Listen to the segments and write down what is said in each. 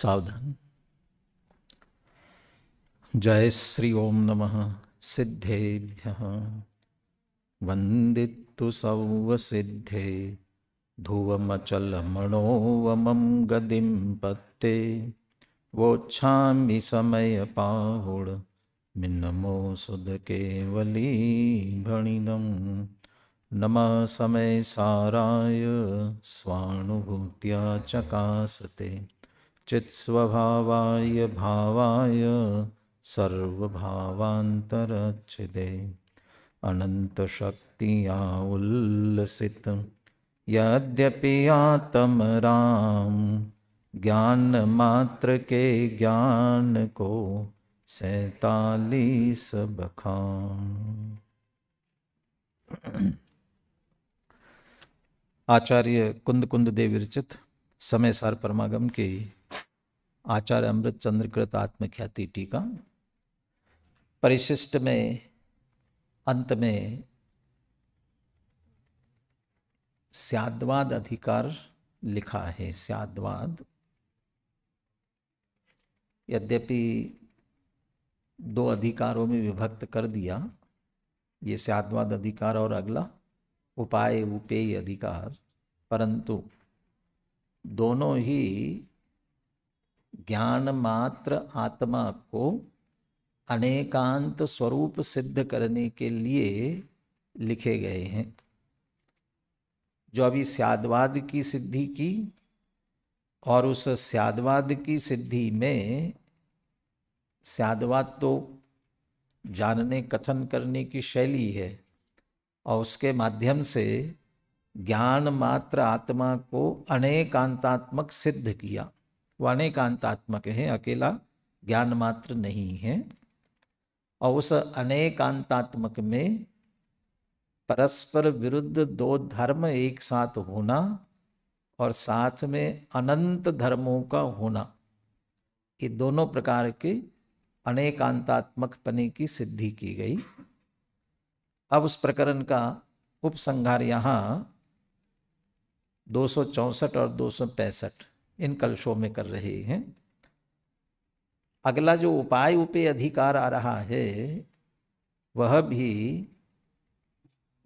सावधान जय श्री ओम नमः सिद्धेभ्य वंदितु सौ सिद्धे धुवमचल मणोवम गतिं पत्ते वोच्छा समय पाहुड़ मिन्नमो सुद सुदकेवली नम समय समयसाराय स्वाणुभूत्या चकासते चित्स्वभावाय भावाय सर्वभावान्तरच्छिदे अनन्तशक्तिया उल्लसित यद्यपि राम ज्ञान मात्र के ज्ञान को सैतालीस बखाम आचार्य कुंद कुंद देव विरचित समय सार परमागम की आचार्य अमृत चंद्रकृत आत्मख्याति टीका परिशिष्ट में अंत में स्यादवाद अधिकार लिखा है स्यादवाद यद्यपि दो अधिकारों में विभक्त कर दिया ये स्यादवाद अधिकार और अगला उपाय उपेय अधिकार परंतु दोनों ही ज्ञान मात्र आत्मा को अनेकांत स्वरूप सिद्ध करने के लिए लिखे गए हैं जो अभी स्यादवाद की सिद्धि की और उस स्यादवाद की सिद्धि में स्यादवाद तो जानने कथन करने की शैली है और उसके माध्यम से ज्ञान मात्र आत्मा को अनेकांतात्मक सिद्ध किया वो अनेकांतात्मक है अकेला ज्ञान मात्र नहीं है और उस अनेकांतात्मक में परस्पर विरुद्ध दो धर्म एक साथ होना और साथ में अनंत धर्मों का होना ये दोनों प्रकार के अनेकांतात्मक पने की सिद्धि की गई अब उस प्रकरण का उपसंहार यहाँ दो और दो इन कलशों में कर रहे हैं अगला जो उपाय उपे अधिकार आ रहा है वह भी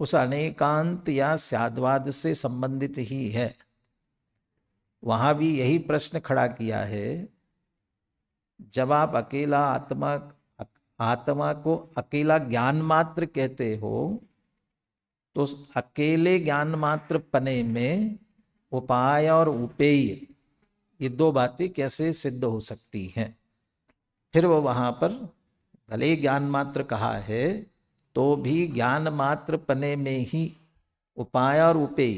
उस अनेकांत या स्यादवाद से संबंधित ही है वहां भी यही प्रश्न खड़ा किया है जब आप अकेला आत्मा आत्मा को अकेला ज्ञान मात्र कहते हो तो उस अकेले ज्ञान मात्र पने में उपाय और उपेय ये दो बातें कैसे सिद्ध हो सकती हैं फिर वो वहां पर भले ज्ञान मात्र कहा है तो भी ज्ञान मात्र पने में ही उपाय और उपेय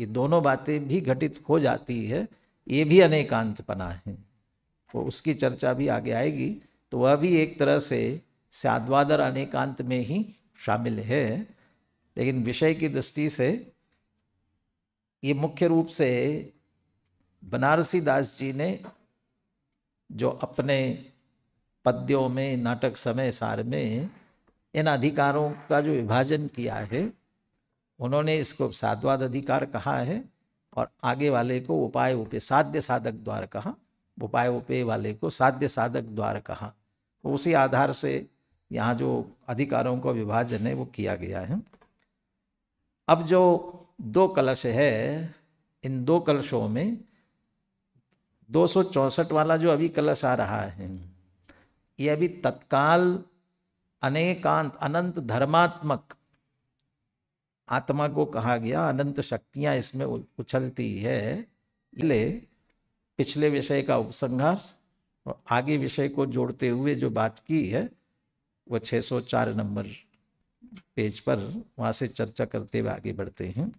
ये दोनों बातें भी घटित हो जाती है ये भी अनेकांत पना है तो उसकी चर्चा भी आगे आएगी तो वह भी एक तरह से साधवादर अनेकांत में ही शामिल है लेकिन विषय की दृष्टि से ये मुख्य रूप से बनारसी दास जी ने जो अपने पद्यों में नाटक समय सार में इन अधिकारों का जो विभाजन किया है उन्होंने इसको साधवाद अधिकार कहा है और आगे वाले को उपाय उपे साध्य साधक द्वार कहा उपाय उपेय वाले को साध्य साधक द्वार कहा तो उसी आधार से यहाँ जो अधिकारों का विभाजन है वो किया गया है अब जो दो कलश है इन दो कलशों में दो वाला जो अभी कलश आ रहा है ये अभी तत्काल अनेकांत अनंत धर्मात्मक आत्मा को कहा गया अनंत शक्तियां इसमें उछलती है इसलिए पिछले विषय का उपसंहार और आगे विषय को जोड़ते हुए जो बात की है वह 604 नंबर पेज पर वहाँ से चर्चा करते हुए आगे बढ़ते हैं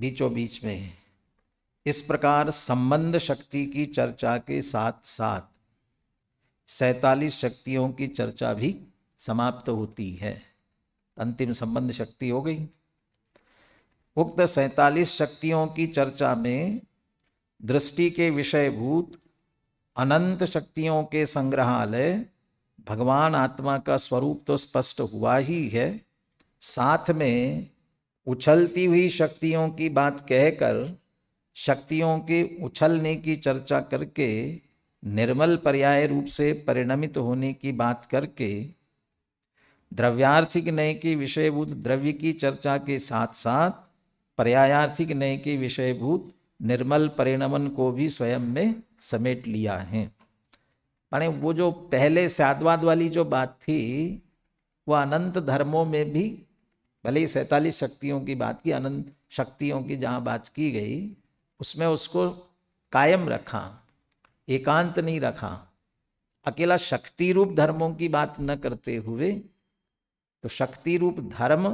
बीचों बीच में है इस प्रकार संबंध शक्ति की चर्चा के साथ साथ सैतालीस शक्तियों की चर्चा भी समाप्त होती है अंतिम संबंध शक्ति हो गई उक्त सैतालीस शक्तियों की चर्चा में दृष्टि के विषयभूत अनंत शक्तियों के संग्रहालय भगवान आत्मा का स्वरूप तो स्पष्ट हुआ ही है साथ में उछलती हुई शक्तियों की बात कहकर शक्तियों के उछलने की चर्चा करके निर्मल पर्याय रूप से परिणमित होने की बात करके द्रव्यार्थिक नय की विषयभूत द्रव्य की चर्चा के साथ साथ पर्यायार्थिक नय के विषयभूत निर्मल परिणमन को भी स्वयं में समेट लिया है माने वो जो पहले साधवाद वाली जो बात थी वो अनंत धर्मों में भी भले ही सैतालीस शक्तियों की बात की अनंत शक्तियों की जहाँ बात की गई उसमें उसको कायम रखा एकांत नहीं रखा अकेला शक्ति रूप धर्मों की बात न करते हुए तो शक्ति रूप धर्म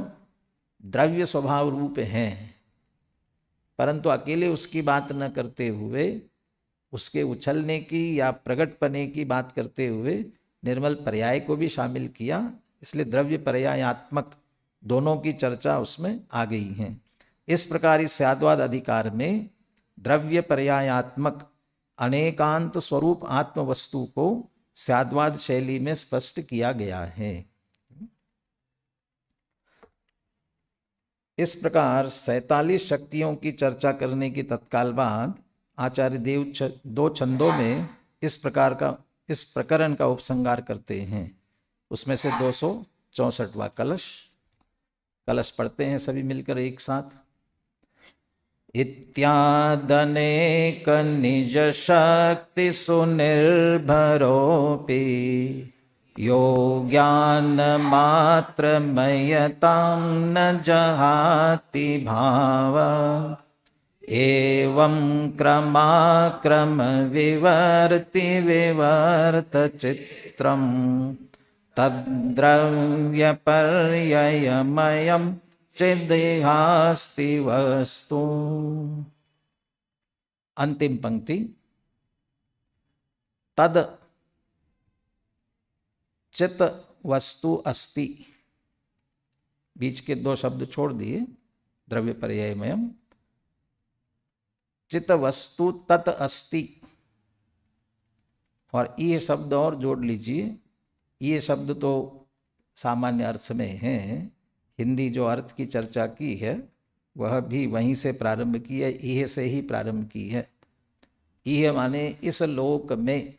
द्रव्य स्वभाव रूप हैं परंतु अकेले उसकी बात न करते हुए उसके उछलने की या प्रकट पने की बात करते हुए निर्मल पर्याय को भी शामिल किया इसलिए द्रव्य पर्यायात्मक दोनों की चर्चा उसमें आ गई है इस प्रकार इस स्यादवाद अधिकार में द्रव्य पर्यायात्मक अनेकांत स्वरूप आत्म वस्तु को स्यादवाद शैली में स्पष्ट किया गया है इस प्रकार सैतालीस शक्तियों की चर्चा करने की तत्काल बाद आचार्य देव च, दो छंदों में इस प्रकार का इस प्रकरण का उपसंगार करते हैं उसमें से दो सौ चौसठवा कलश कलश पढ़ते हैं सभी मिलकर एक साथ इत्यादने कनिज शक्ति सुनिर्भरोपि यो ज्ञान मात्र मयताम न जहाति भाव एवं क्रमाक्रम विवर्ति विवर्त चित्रम् तद्द्रव्यपर्ययमयं चिदेहास्ति वस्तु अंतिम पंक्ति तद चित वस्तु अस्ति बीच के दो शब्द छोड़ दिए द्रव्य पर्याय चित वस्तु तत अस्ति और ये शब्द और जोड़ लीजिए ये शब्द तो सामान्य अर्थ में हैं हिंदी जो अर्थ की चर्चा की है वह भी वहीं से प्रारंभ की है इह से ही प्रारंभ की है यह माने इस लोक में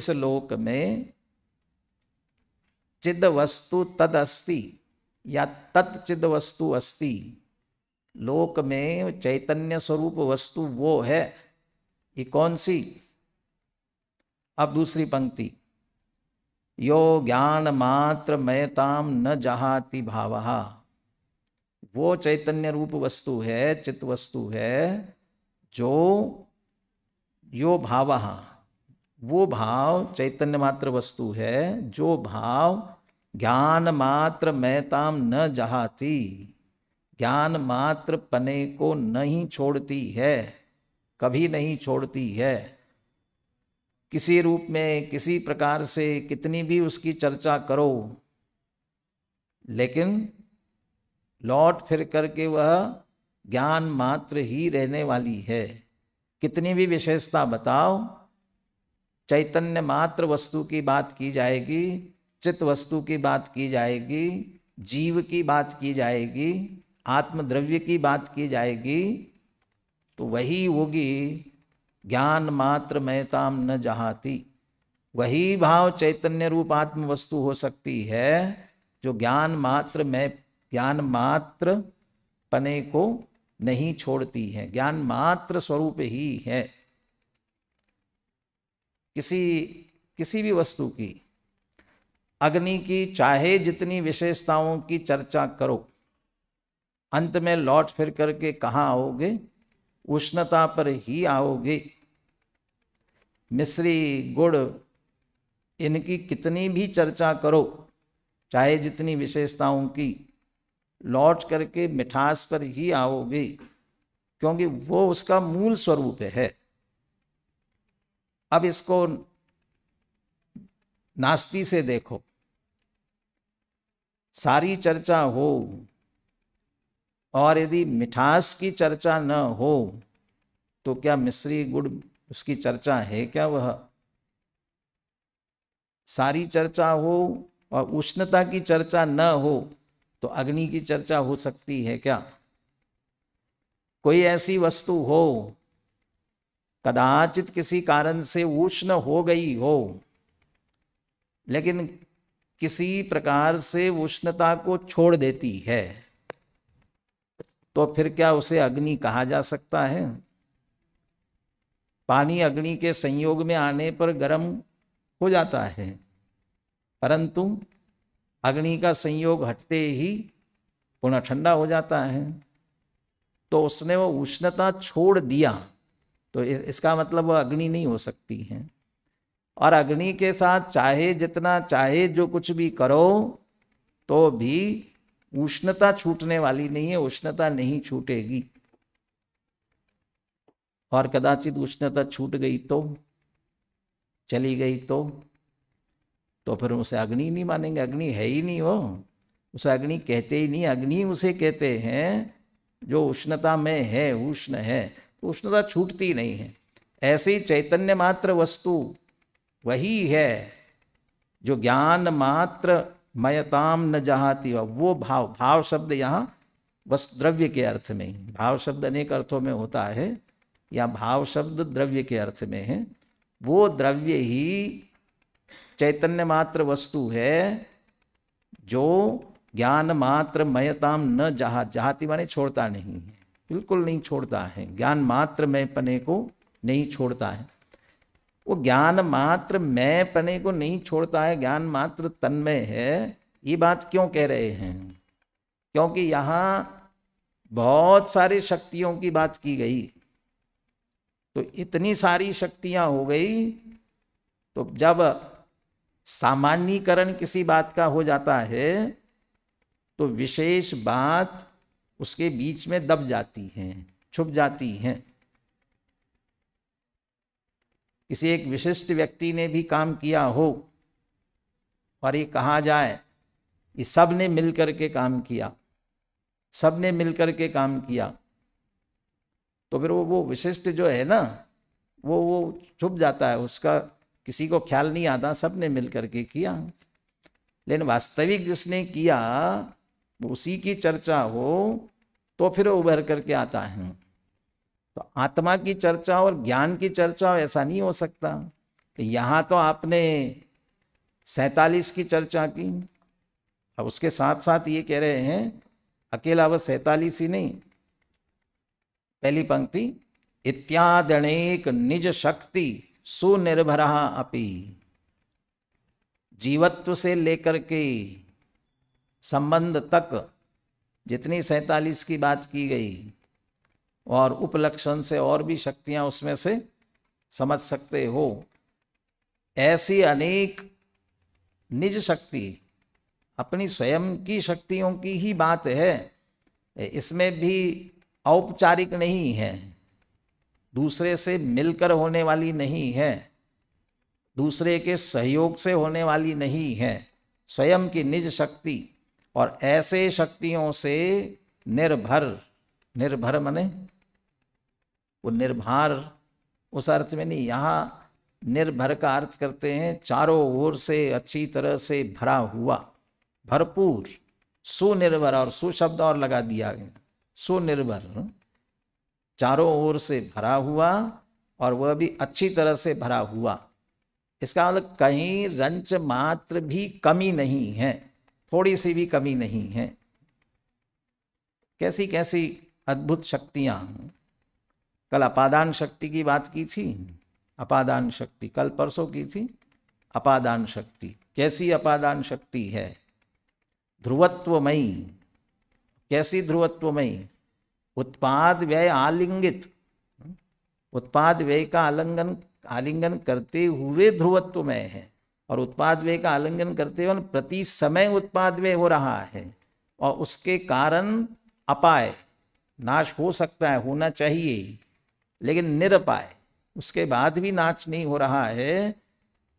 इस लोक में चिद वस्तु तद अस्ति या तत् चिद वस्तु अस्ति लोक में चैतन्य स्वरूप वस्तु वो है ये कौन सी अब दूसरी पंक्ति यो ज्ञान मात्र मयताम न जहाति भाव वो चैतन्य रूप वस्तु है चित्त वस्तु है जो यो भाव वो भाव चैतन्य मात्र वस्तु है जो भाव ज्ञान मात्र मैताम न जहाती ज्ञान मात्र पने को नहीं छोड़ती है कभी नहीं छोड़ती है किसी रूप में किसी प्रकार से कितनी भी उसकी चर्चा करो लेकिन लौट फिर करके वह ज्ञान मात्र ही रहने वाली है कितनी भी विशेषता बताओ चैतन्य मात्र वस्तु की बात की जाएगी चित्त वस्तु की बात की जाएगी जीव की बात की जाएगी आत्मद्रव्य की बात की जाएगी तो वही होगी ज्ञान मात्र मैं ताम न जहाती वही भाव चैतन्य रूप आत्म वस्तु हो सकती है जो ज्ञान मात्र मैं ज्ञान मात्र पने को नहीं छोड़ती है ज्ञान मात्र स्वरूप ही है किसी किसी भी वस्तु की अग्नि की चाहे जितनी विशेषताओं की चर्चा करो अंत में लौट फिर करके कहाँ आओगे उष्णता पर ही आओगे मिश्री गुड़ इनकी कितनी भी चर्चा करो चाहे जितनी विशेषताओं की लौट करके मिठास पर ही आओगे क्योंकि वो उसका मूल स्वरूप है अब इसको नास्ती से देखो सारी चर्चा हो और यदि मिठास की चर्चा न हो तो क्या मिश्री गुड़ उसकी चर्चा है क्या वह सारी चर्चा हो और उष्णता की चर्चा न हो तो अग्नि की चर्चा हो सकती है क्या कोई ऐसी वस्तु हो कदाचित किसी कारण से उष्ण हो गई हो लेकिन किसी प्रकार से उष्णता को छोड़ देती है तो फिर क्या उसे अग्नि कहा जा सकता है पानी अग्नि के संयोग में आने पर गर्म हो जाता है परंतु अग्नि का संयोग हटते ही पुनः ठंडा हो जाता है तो उसने वो उष्णता छोड़ दिया तो इसका मतलब वह अग्नि नहीं हो सकती है और अग्नि के साथ चाहे जितना चाहे जो कुछ भी करो तो भी उष्णता छूटने वाली नहीं है उष्णता नहीं छूटेगी और कदाचित उष्णता छूट गई तो चली गई तो तो फिर उसे अग्नि नहीं मानेंगे अग्नि है ही नहीं वो उसे अग्नि कहते ही नहीं अग्नि उसे कहते हैं जो उष्णता में है उष्ण है तो उष्णता छूटती नहीं है ऐसे ही चैतन्य मात्र वस्तु वही है जो ज्ञान मात्र मयताम न जहाती वो भाव भाव शब्द यहाँ बस द्रव्य के अर्थ में ही भाव शब्द अनेक अर्थों में होता है या भाव शब्द द्रव्य के अर्थ में है वो द्रव्य ही चैतन्य मात्र वस्तु है जो ज्ञान मात्र मयताम न जहा जहाती माने छोड़ता नहीं है बिल्कुल नहीं छोड़ता है ज्ञान मात्र पने को नहीं छोड़ता है वो ज्ञान मात्र मैं पने को नहीं छोड़ता है ज्ञान मात्र तन्मय है ये बात क्यों कह रहे हैं क्योंकि यहां बहुत सारी शक्तियों की बात की गई तो इतनी सारी शक्तियां हो गई तो जब सामान्यकरण किसी बात का हो जाता है तो विशेष बात उसके बीच में दब जाती हैं छुप जाती हैं किसी एक विशिष्ट व्यक्ति ने भी काम किया हो और ये कहा जाए कि सब ने मिल के काम किया सब ने मिलकर के काम किया तो फिर वो वो विशिष्ट जो है ना वो वो छुप जाता है उसका किसी को ख्याल नहीं आता सब ने मिल के किया लेकिन वास्तविक जिसने किया उसी की चर्चा हो तो फिर उभर करके आता है तो आत्मा की चर्चा और ज्ञान की चर्चा ऐसा नहीं हो सकता कि यहां तो आपने सैतालीस की चर्चा की अब उसके साथ साथ ये कह रहे हैं अकेला वह सैतालीस ही नहीं पहली पंक्ति इत्यादनेक निज शक्ति सुनिर्भरा अपि जीवत्व से लेकर के संबंध तक जितनी सैतालीस की बात की गई और उपलक्षण से और भी शक्तियां उसमें से समझ सकते हो ऐसी अनेक निज शक्ति अपनी स्वयं की शक्तियों की ही बात है इसमें भी औपचारिक नहीं है दूसरे से मिलकर होने वाली नहीं है दूसरे के सहयोग से होने वाली नहीं है स्वयं की निज शक्ति और ऐसे शक्तियों से निर्भर निर्भर मने वो निर्भर उस अर्थ में नहीं यहाँ निर्भर का अर्थ करते हैं चारों ओर से अच्छी तरह से भरा हुआ भरपूर सुनिर्भर और सुशब्द और लगा दिया गया सुनिर्भर चारों ओर से भरा हुआ और वह भी अच्छी तरह से भरा हुआ इसका मतलब कहीं रंच मात्र भी कमी नहीं है थोड़ी सी भी कमी नहीं है कैसी कैसी अद्भुत शक्तियां कल अपादान शक्ति की बात की थी अपादान शक्ति कल परसों की थी अपादान शक्ति कैसी अपादान शक्ति है ध्रुवत्वमयी कैसी ध्रुवत्वमयी उत्पाद व्यय आलिंगित उत्पाद व्यय का आलिंगन आलिंगन करते हुए ध्रुवत्वमय है और उत्पाद व्यय का आलिंगन करते हुए प्रति समय उत्पाद व्यय हो रहा है और उसके कारण अपाय नाश हो सकता है होना चाहिए लेकिन निरपाय उसके बाद भी नाच नहीं हो रहा है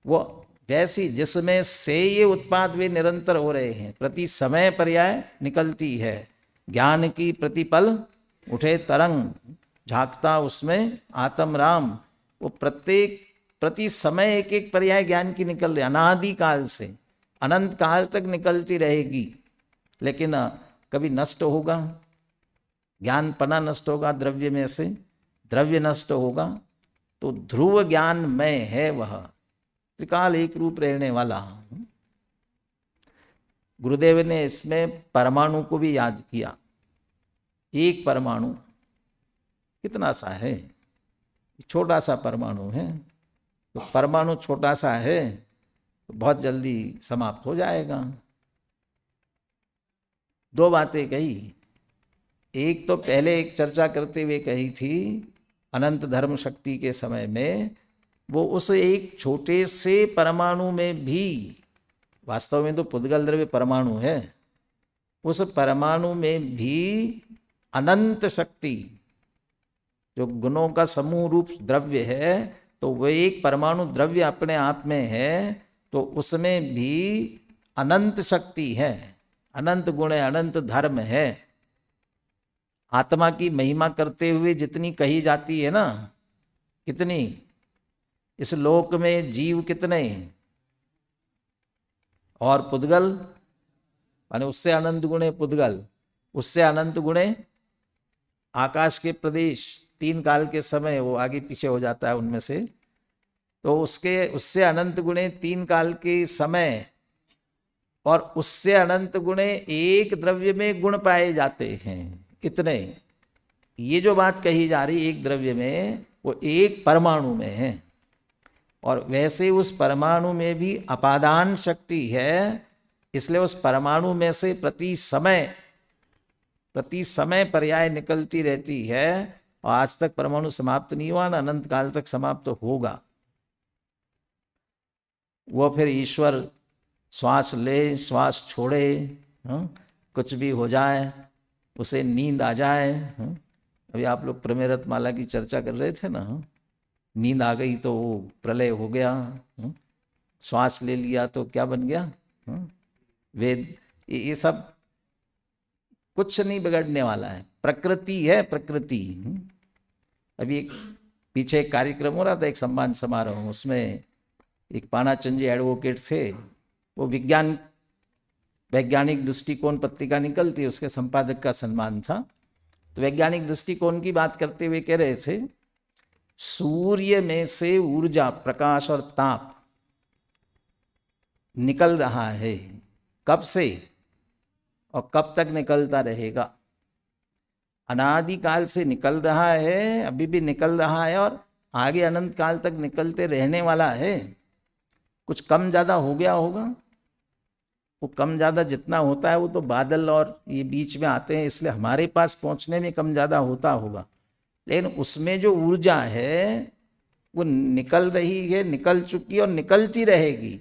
वो वैसी जिसमें से ये उत्पाद वे निरंतर हो रहे हैं प्रति समय पर्याय निकलती है ज्ञान की प्रतिपल उठे तरंग झांकता उसमें आत्म राम वो प्रत्येक प्रति समय एक एक पर्याय ज्ञान की निकल रही अनादि काल से अनंत काल तक निकलती रहेगी लेकिन कभी नष्ट होगा ज्ञान पना नष्ट होगा द्रव्य में से द्रव्य नष्ट होगा तो ध्रुव ज्ञान में है वह त्रिकाल एक रूप रहने वाला गुरुदेव ने इसमें परमाणु को भी याद किया एक परमाणु कितना सा है छोटा सा परमाणु है तो परमाणु छोटा सा है तो बहुत जल्दी समाप्त हो जाएगा दो बातें कही एक तो पहले एक चर्चा करते हुए कही थी अनंत धर्म शक्ति के समय में वो उस एक छोटे से परमाणु में भी वास्तव में तो पुद्गल द्रव्य परमाणु है उस परमाणु में भी अनंत शक्ति जो गुणों का समूह रूप द्रव्य है तो वह एक परमाणु द्रव्य अपने आप में है तो उसमें भी अनंत शक्ति है अनंत गुण है अनंत धर्म है आत्मा की महिमा करते हुए जितनी कही जाती है ना कितनी इस लोक में जीव कितने और पुद्गल माने उससे अनंत गुणे पुद्गल उससे अनंत गुणे आकाश के प्रदेश तीन काल के समय वो आगे पीछे हो जाता है उनमें से तो उसके उससे अनंत गुणे तीन काल के समय और उससे अनंत गुणे एक द्रव्य में गुण पाए जाते हैं इतने ये जो बात कही जा रही एक द्रव्य में वो एक परमाणु में है और वैसे उस परमाणु में भी अपादान शक्ति है इसलिए उस परमाणु में से प्रति समय प्रति समय पर्याय निकलती रहती है और आज तक परमाणु समाप्त नहीं हुआ ना अनंत काल तक समाप्त तो होगा वो फिर ईश्वर श्वास ले श्वास छोड़े हुँ? कुछ भी हो जाए उसे नींद आ जाए हाँ? अभी आप लोग प्रमेरत माला की चर्चा कर रहे थे ना हाँ? नींद आ गई तो वो प्रलय हो गया हाँ? श्वास ले लिया तो क्या बन गया वेद ये सब कुछ नहीं बिगड़ने वाला है प्रकृति है प्रकृति अभी एक पीछे एक कार्यक्रम हो रहा था एक सम्मान समारोह उसमें एक पाना चंजी एडवोकेट थे वो विज्ञान वैज्ञानिक दृष्टिकोण पत्रिका निकलती है उसके संपादक का सम्मान था तो वैज्ञानिक दृष्टिकोण की बात करते हुए कह रहे थे सूर्य में से ऊर्जा प्रकाश और ताप निकल रहा है कब से और कब तक निकलता रहेगा अनादिकाल से निकल रहा है अभी भी निकल रहा है और आगे अनंत काल तक निकलते रहने वाला है कुछ कम ज़्यादा हो गया होगा वो कम ज़्यादा जितना होता है वो तो बादल और ये बीच में आते हैं इसलिए हमारे पास पहुंचने में कम ज़्यादा होता होगा लेकिन उसमें जो ऊर्जा है वो निकल रही है निकल चुकी और निकलती रहेगी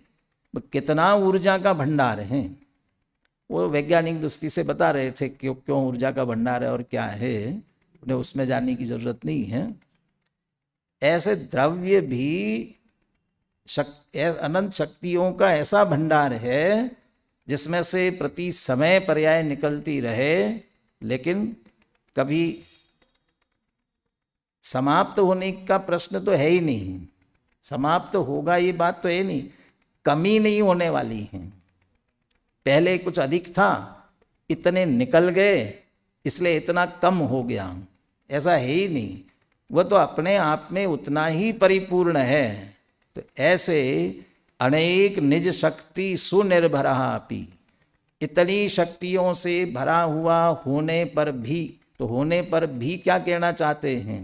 तो कितना ऊर्जा का भंडार है वो वैज्ञानिक दृष्टि से बता रहे थे क्यों क्यों ऊर्जा का भंडार है और क्या है उन्हें उसमें जाने की जरूरत नहीं है ऐसे द्रव्य भी शक, अनंत शक्तियों का ऐसा भंडार है जिसमें से प्रति समय पर्याय निकलती रहे लेकिन कभी समाप्त होने का प्रश्न तो है ही नहीं समाप्त होगा ये बात तो है नहीं कमी नहीं होने वाली है पहले कुछ अधिक था इतने निकल गए इसलिए इतना कम हो गया ऐसा है ही नहीं वह तो अपने आप में उतना ही परिपूर्ण है तो ऐसे अनेक निज शक्ति सुनिर्भर अपी इतनी शक्तियों से भरा हुआ होने पर भी तो होने पर भी क्या कहना चाहते हैं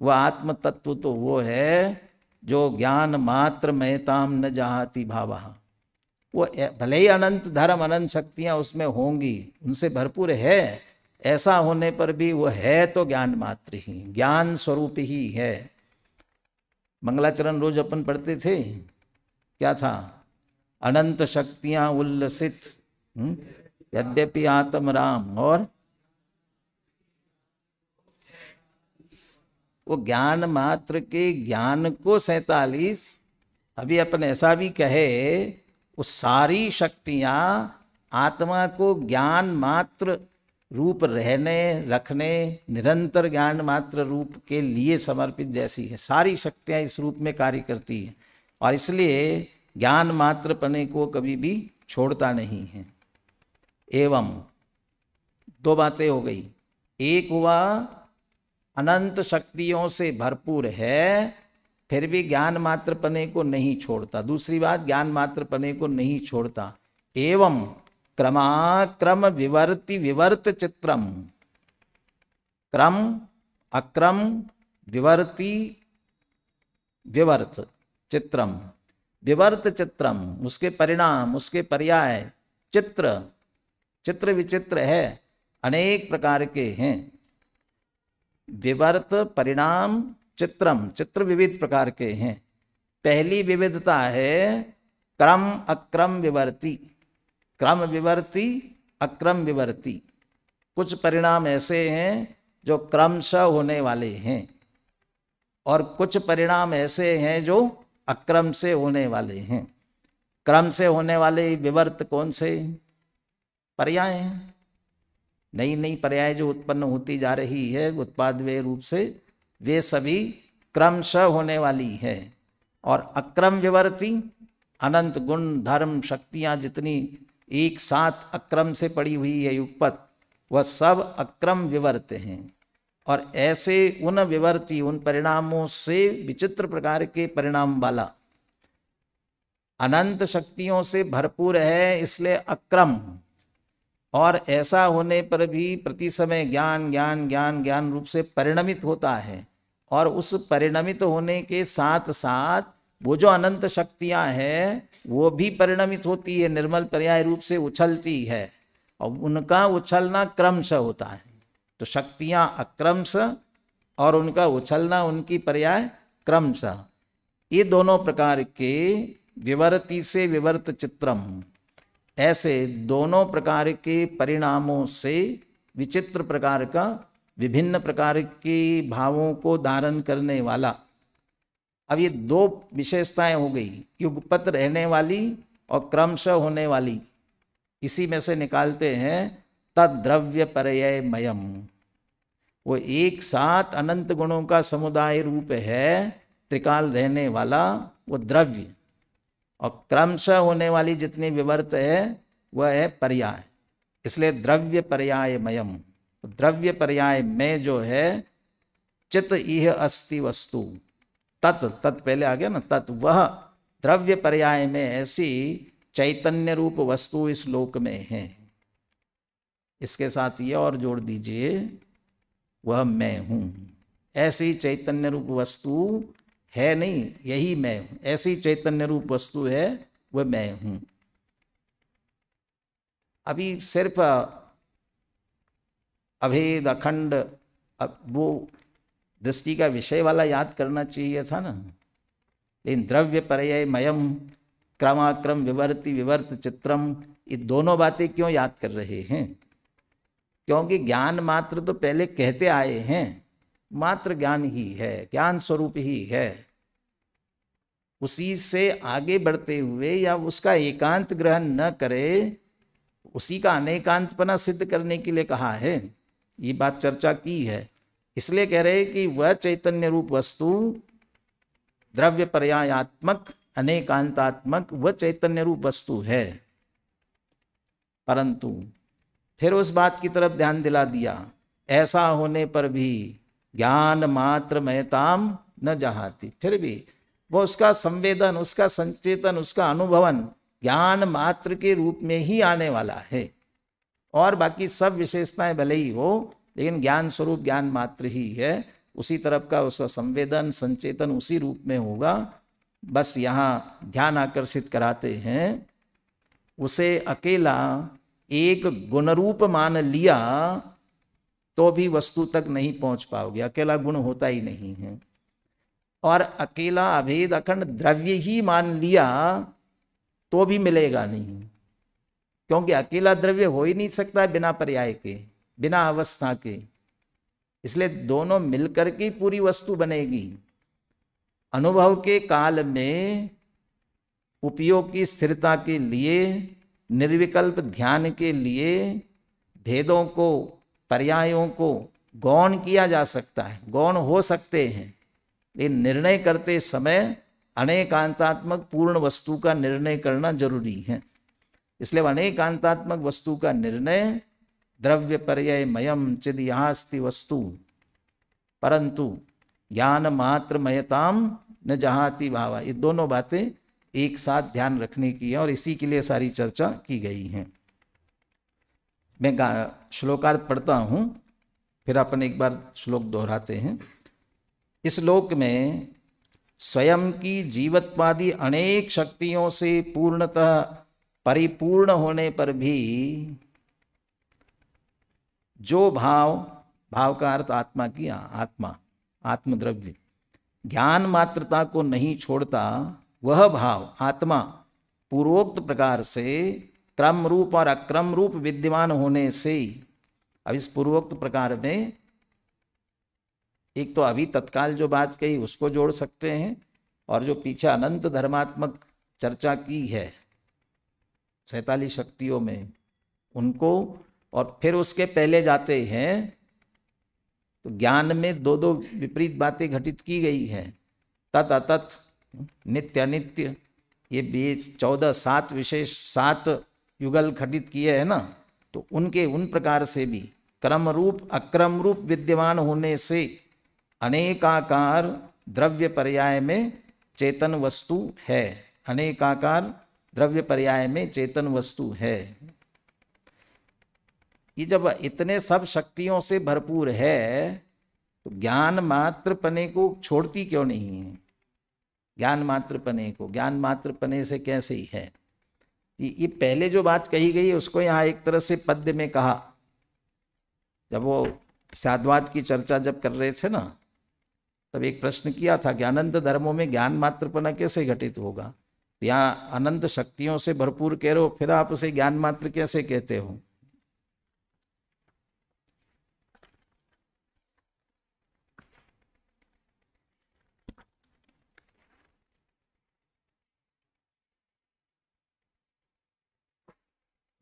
वह आत्म तत्व तो वो है जो ज्ञान मात्र मेहताम न जाती भावा वो भले ही अनंत धर्म अनंत शक्तियां उसमें होंगी उनसे भरपूर है ऐसा होने पर भी वो है तो ज्ञान मात्र ही ज्ञान स्वरूप ही है मंगलाचरण रोज अपन पढ़ते थे क्या था अनंत शक्तियां उल्लसित हम्म? यद्यपि आत्म राम और वो ज्ञान मात्र के ज्ञान को सैतालीस अभी अपन ऐसा भी कहे वो सारी शक्तियां आत्मा को ज्ञान मात्र रूप रहने रखने निरंतर ज्ञान मात्र रूप के लिए समर्पित जैसी है सारी शक्तियां इस रूप में कार्य करती हैं और इसलिए ज्ञान मात्र पने को कभी भी छोड़ता नहीं है एवं दो बातें हो गई एक हुआ अनंत शक्तियों से भरपूर है फिर भी ज्ञान मात्र पने को नहीं छोड़ता दूसरी बात ज्ञान मात्र पने को नहीं छोड़ता एवं क्रमाक्रम विवर्ति विवर्त चित्रम क्रम अक्रम विवर्ति विवर्त चित्रम विवर्त चित्रम उसके परिणाम उसके पर्याय चित्र चित्र विचित्र है अनेक प्रकार के हैं विवर्त परिणाम चित्रम चित्र विविध प्रकार के हैं पहली विविधता है क्रम अक्रम विवर्ती क्रम विवर्ती अक्रम विवर्ती कुछ परिणाम ऐसे हैं जो क्रमशः होने वाले हैं और कुछ परिणाम ऐसे हैं जो अक्रम से होने वाले हैं क्रम से होने वाले विवर्त कौन से पर्याय हैं नई नई पर्याय जो उत्पन्न होती जा रही है उत्पाद वे रूप से वे सभी क्रमशः होने वाली है और अक्रम विवर्ती अनंत गुण धर्म शक्तियां जितनी एक साथ अक्रम से पड़ी हुई है युगपत वह सब अक्रम विवर्त हैं और ऐसे उन विवर्ती उन परिणामों से विचित्र प्रकार के परिणाम वाला अनंत शक्तियों से भरपूर है इसलिए अक्रम और ऐसा होने पर भी प्रति समय ज्ञान ज्ञान ज्ञान ज्ञान रूप से परिणमित होता है और उस परिणमित होने के साथ साथ वो जो अनंत शक्तियाँ हैं वो भी परिणमित होती है निर्मल पर्याय रूप से उछलती है और उनका उछलना क्रमशः होता है तो शक्तियाँ अक्रमश और उनका उछलना उनकी पर्याय क्रमश ये दोनों प्रकार के विवर्ति से विवर्त चित्रम ऐसे दोनों प्रकार के परिणामों से विचित्र प्रकार का विभिन्न प्रकार के भावों को धारण करने वाला अब ये दो विशेषताएं हो गई युगपत रहने वाली और क्रमश होने वाली इसी में से निकालते हैं तद्रव्य पर्याय मयम वो एक साथ अनंत गुणों का समुदाय रूप है त्रिकाल रहने वाला वो द्रव्य और क्रमशः होने वाली जितनी विवर्त है वह है पर्याय इसलिए द्रव्य मयम द्रव्य पर्याय में जो है चित यह अस्ति वस्तु तत् तत् पहले आ गया ना तत् वह द्रव्य पर्याय में ऐसी चैतन्य रूप वस्तु इस लोक में है इसके साथ ये और जोड़ दीजिए वह मैं हूँ ऐसी चैतन्य रूप वस्तु है नहीं यही मैं हूँ ऐसी चैतन्य रूप वस्तु है वह मैं हूँ अभी सिर्फ अभेद अखंड अब वो दृष्टि का विषय वाला याद करना चाहिए था ना लेकिन द्रव्य पर्याय मयम क्रमाक्रम विवर्ति विवर्त चित्रम ये दोनों बातें क्यों याद कर रहे हैं क्योंकि ज्ञान मात्र तो पहले कहते आए हैं मात्र ज्ञान ही है ज्ञान स्वरूप ही है उसी से आगे बढ़ते हुए या उसका एकांत ग्रहण न करे उसी का अनेकांतपना सिद्ध करने के लिए कहा है ये बात चर्चा की है इसलिए कह रहे कि वह चैतन्य रूप वस्तु द्रव्य पर्यायात्मक अनेकांतात्मक वह चैतन्य रूप वस्तु है परंतु फिर उस बात की तरफ ध्यान दिला दिया ऐसा होने पर भी ज्ञान मात्र मैताम न जहाती फिर भी वो उसका संवेदन उसका संचेतन उसका अनुभवन ज्ञान मात्र के रूप में ही आने वाला है और बाकी सब विशेषताएं भले ही हो लेकिन ज्ञान स्वरूप ज्ञान मात्र ही है उसी तरफ का उसका संवेदन संचेतन उसी रूप में होगा बस यहाँ ध्यान आकर्षित कराते हैं उसे अकेला एक गुणरूप मान लिया तो भी वस्तु तक नहीं पहुंच पाओगे अकेला गुण होता ही नहीं है और अकेला अभेद अखंड द्रव्य ही मान लिया तो भी मिलेगा नहीं क्योंकि अकेला द्रव्य हो ही नहीं सकता बिना पर्याय के बिना अवस्था के इसलिए दोनों मिलकर के पूरी वस्तु बनेगी अनुभव के काल में उपयोग की स्थिरता के लिए निर्विकल्प ध्यान के लिए भेदों को पर्यायों को गौण किया जा सकता है गौण हो सकते हैं लेकिन निर्णय करते समय अनेकांतात्मक पूर्ण वस्तु का निर्णय करना जरूरी है इसलिए अनेकांतात्मक वस्तु का निर्णय द्रव्य पर्याय मयम चिद यहास्ति वस्तु परंतु ज्ञान मात्र मयताम न जहाती भावा ये दोनों बातें एक साथ ध्यान रखने की है और इसी के लिए सारी चर्चा की गई है मैं श्लोकार पढ़ता हूं फिर अपन एक बार श्लोक दोहराते हैं इस श्लोक में स्वयं की जीवत्वादी अनेक शक्तियों से पूर्णतः परिपूर्ण होने पर भी जो भाव भाव का अर्थ आत्मा की आत्मा आत्मद्रव्य ज्ञान मात्रता को नहीं छोड़ता वह भाव आत्मा पूर्वोक्त प्रकार से क्रम रूप और अक्रम रूप विद्यमान होने से अब इस पूर्वोक्त प्रकार में एक तो अभी तत्काल जो बात कही उसको जोड़ सकते हैं और जो पीछे अनंत धर्मात्मक चर्चा की है सैतालीस शक्तियों में उनको और फिर उसके पहले जाते हैं तो ज्ञान में दो दो विपरीत बातें घटित की गई हैं तत अतथ नित्य अनित्य ये बीच चौदह सात विशेष सात युगल खटित किए हैं ना तो उनके उन प्रकार से भी क्रम रूप अक्रम रूप विद्यमान होने से अनेकाकार द्रव्य पर्याय में चेतन वस्तु है अनेकाकार द्रव्य पर्याय में चेतन वस्तु है ये जब इतने सब शक्तियों से भरपूर है तो ज्ञान मात्र पने को छोड़ती क्यों नहीं है ज्ञान मात्र पने को ज्ञान मात्र पने से कैसे ही है ये पहले जो बात कही गई उसको यहाँ एक तरह से पद्य में कहा जब वो साधवाद की चर्चा जब कर रहे थे ना तब एक प्रश्न किया था कि अनंत धर्मों में ज्ञान मात्रपना कैसे घटित होगा यहाँ अनंत शक्तियों से भरपूर कह रहे हो फिर आप उसे ज्ञान मात्र कैसे कहते हो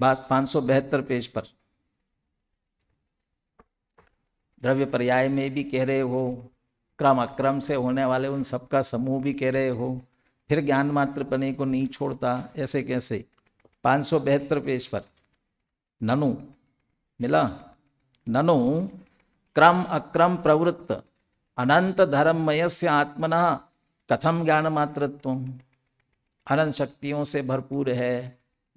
बात पाँच सौ बहत्तर पेज पर द्रव्य पर्याय में भी कह रहे हो क्रम अक्रम से होने वाले उन सबका समूह भी कह रहे हो फिर ज्ञान मात्र पने को नहीं छोड़ता ऐसे कैसे पाँच सौ बहत्तर पेज पर ननु मिला ननु क्रम अक्रम प्रवृत्त अनंत धर्ममय से आत्मना कथम ज्ञान मात्रत्व अनंत शक्तियों से भरपूर है